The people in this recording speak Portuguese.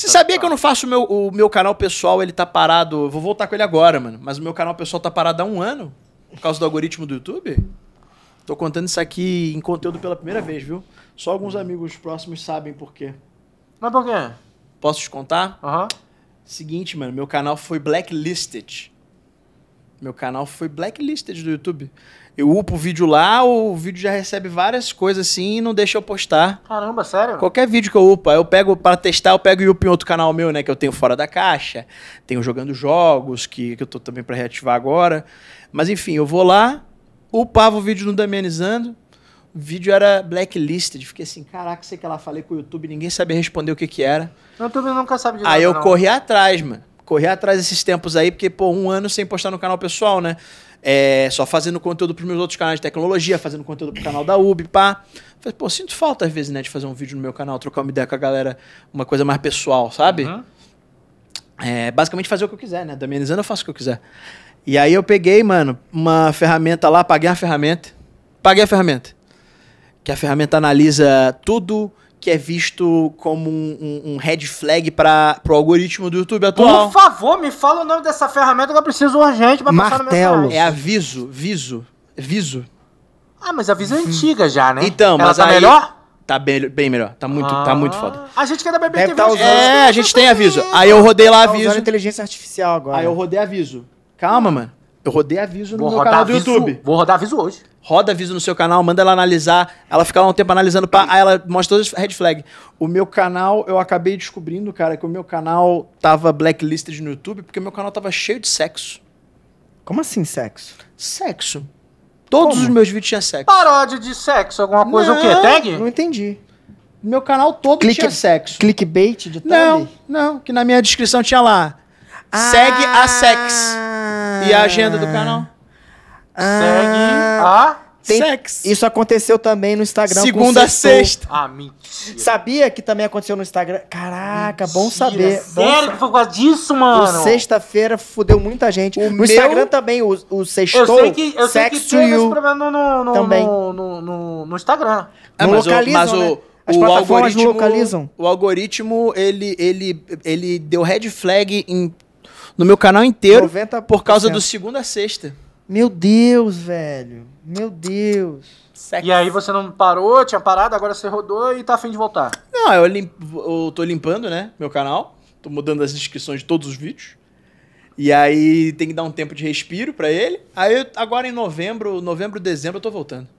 Você sabia que eu tá. não faço meu, o meu canal pessoal, ele tá parado. Vou voltar com ele agora, mano. Mas o meu canal pessoal tá parado há um ano por causa do algoritmo do YouTube? Tô contando isso aqui em conteúdo pela primeira vez, viu? Só alguns amigos próximos sabem por quê. Mas por quê? Posso te contar? Aham. Seguinte, mano, meu canal foi blacklisted meu canal foi blacklisted do YouTube. Eu upo o vídeo lá, o vídeo já recebe várias coisas assim e não deixa eu postar. Caramba, sério? Qualquer vídeo que eu upo, aí eu pego para testar, eu pego e upo em outro canal meu, né? Que eu tenho fora da caixa, tenho jogando jogos, que, que eu tô também para reativar agora. Mas enfim, eu vou lá, upava o vídeo no Damianizando, o vídeo era blacklisted. Fiquei assim, caraca, sei que ela falei com o YouTube, ninguém sabia responder o que que era. O YouTube nunca sabe de nada, Aí eu não. corri atrás, mano correr atrás desses tempos aí, porque, pô, um ano sem postar no canal pessoal, né? É, só fazendo conteúdo para meus outros canais de tecnologia, fazendo conteúdo para o canal da UB, pá. Falei, pô, sinto falta às vezes, né, de fazer um vídeo no meu canal, trocar uma ideia com a galera, uma coisa mais pessoal, sabe? Uhum. É, basicamente fazer o que eu quiser, né? Damianizando eu faço o que eu quiser. E aí eu peguei, mano, uma ferramenta lá, paguei a ferramenta. Paguei a ferramenta. Que a ferramenta analisa tudo que é visto como um, um, um red flag para o algoritmo do YouTube atual. Por favor, me fala o nome dessa ferramenta que eu preciso urgente pra Martelo. passar no meu É aviso, viso, viso. Ah, mas aviso é antiga já, né? Então, Ela mas tá aí... melhor? Tá bem, bem, melhor. Tá muito, ah. tá muito ah, foda. A gente quer da BBTV. tá É, a gente tem aviso. Aí eu rodei lá tá aviso. Tá usando inteligência artificial agora. Aí eu rodei aviso. Calma, mano. Eu rodei aviso vou no meu canal do aviso, YouTube. Vou rodar aviso hoje. Roda aviso no seu canal, manda ela analisar. Ela fica lá um tempo analisando, pá, aí ela mostra todas as red flags. O meu canal, eu acabei descobrindo, cara, que o meu canal tava blacklisted no YouTube porque o meu canal tava cheio de sexo. Como assim sexo? Sexo. Todos Como? os meus vídeos tinham sexo. Paródia de sexo, alguma coisa, não, o quê? Tag? Não entendi. Meu canal todo tinha sexo. Clickbait de tag? Não, não, que na minha descrição tinha lá. Ah. Segue a sexo. E a agenda do canal? Ah, Segue a... Ah? Tem, Sex. Isso aconteceu também no Instagram. Segunda a sexta. Ah, mentira. Sabia que também aconteceu no Instagram? Caraca, mentira, bom saber. Sério bom... que foi por causa disso, mano? Sexta-feira fudeu muita gente. O no meu... Instagram também, o, o sextou. Eu sei que, eu sei que no, no, no, também. no, no, no, no Instagram. É, mas, localizam, mas o, né? As o algoritmo, localizam. O algoritmo, ele, ele, ele deu red flag em no meu canal inteiro 90%. por causa do segunda a sexta. Meu Deus, velho. Meu Deus. E aí você não parou, tinha parado, agora você rodou e tá afim de voltar. Não, eu, limp... eu tô limpando, né, meu canal. Tô mudando as inscrições de todos os vídeos. E aí tem que dar um tempo de respiro para ele. Aí agora em novembro, novembro, dezembro eu tô voltando.